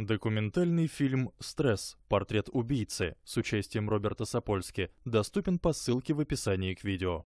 Документальный фильм «Стресс. Портрет убийцы» с участием Роберта Сапольски доступен по ссылке в описании к видео.